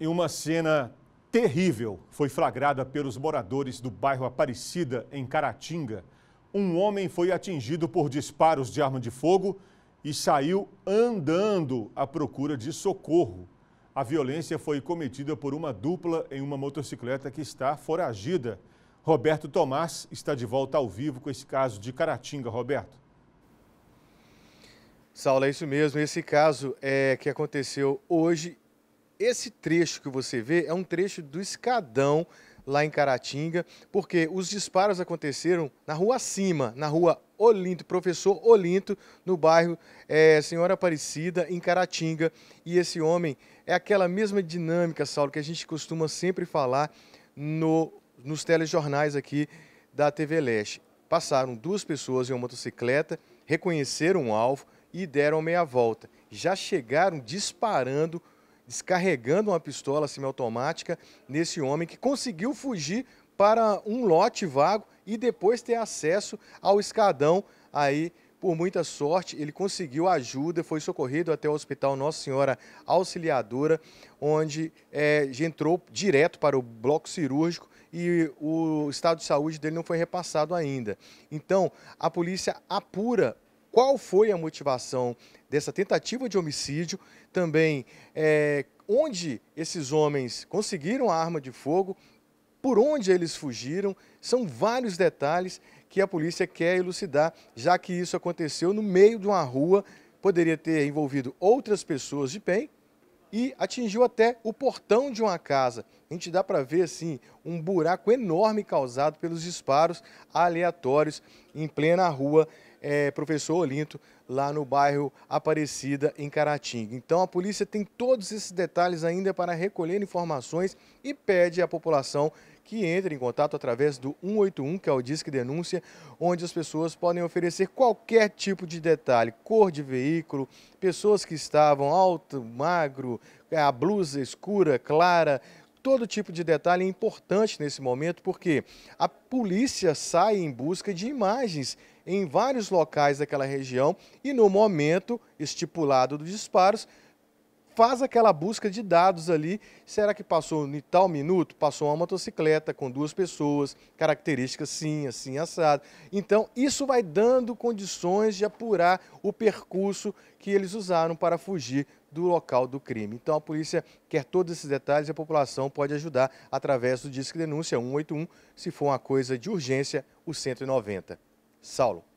E uma cena terrível foi flagrada pelos moradores do bairro Aparecida, em Caratinga. Um homem foi atingido por disparos de arma de fogo e saiu andando à procura de socorro. A violência foi cometida por uma dupla em uma motocicleta que está foragida. Roberto Tomás está de volta ao vivo com esse caso de Caratinga, Roberto. Saula, é isso mesmo. Esse caso é que aconteceu hoje esse trecho que você vê é um trecho do escadão lá em Caratinga, porque os disparos aconteceram na rua acima, na rua Olinto, professor Olinto, no bairro é, Senhora Aparecida, em Caratinga. E esse homem é aquela mesma dinâmica, Saulo, que a gente costuma sempre falar no, nos telejornais aqui da TV Leste. Passaram duas pessoas em uma motocicleta, reconheceram o um alvo e deram meia volta. Já chegaram disparando descarregando uma pistola semiautomática nesse homem que conseguiu fugir para um lote vago e depois ter acesso ao escadão aí por muita sorte, ele conseguiu ajuda, foi socorrido até o Hospital Nossa Senhora Auxiliadora, onde é, entrou direto para o bloco cirúrgico e o estado de saúde dele não foi repassado ainda. Então, a polícia apura qual foi a motivação dessa tentativa de homicídio, também é, onde esses homens conseguiram a arma de fogo, por onde eles fugiram, são vários detalhes que a polícia quer elucidar, já que isso aconteceu no meio de uma rua, poderia ter envolvido outras pessoas de bem e atingiu até o portão de uma casa. A gente dá para ver assim um buraco enorme causado pelos disparos aleatórios em plena rua é, professor Olinto lá no bairro Aparecida, em Caratinga. Então a polícia tem todos esses detalhes ainda para recolher informações e pede à população que entre em contato através do 181, que é o Disque Denúncia, onde as pessoas podem oferecer qualquer tipo de detalhe, cor de veículo, pessoas que estavam alto, magro, é, a blusa escura, clara, Todo tipo de detalhe é importante nesse momento porque a polícia sai em busca de imagens em vários locais daquela região e no momento estipulado dos disparos faz aquela busca de dados ali. Será que passou em tal minuto? Passou uma motocicleta com duas pessoas, características sim, assim, assado. Então, isso vai dando condições de apurar o percurso que eles usaram para fugir do local do crime. Então, a polícia quer todos esses detalhes e a população pode ajudar através do Disque Denúncia 181, se for uma coisa de urgência, o 190. Saulo.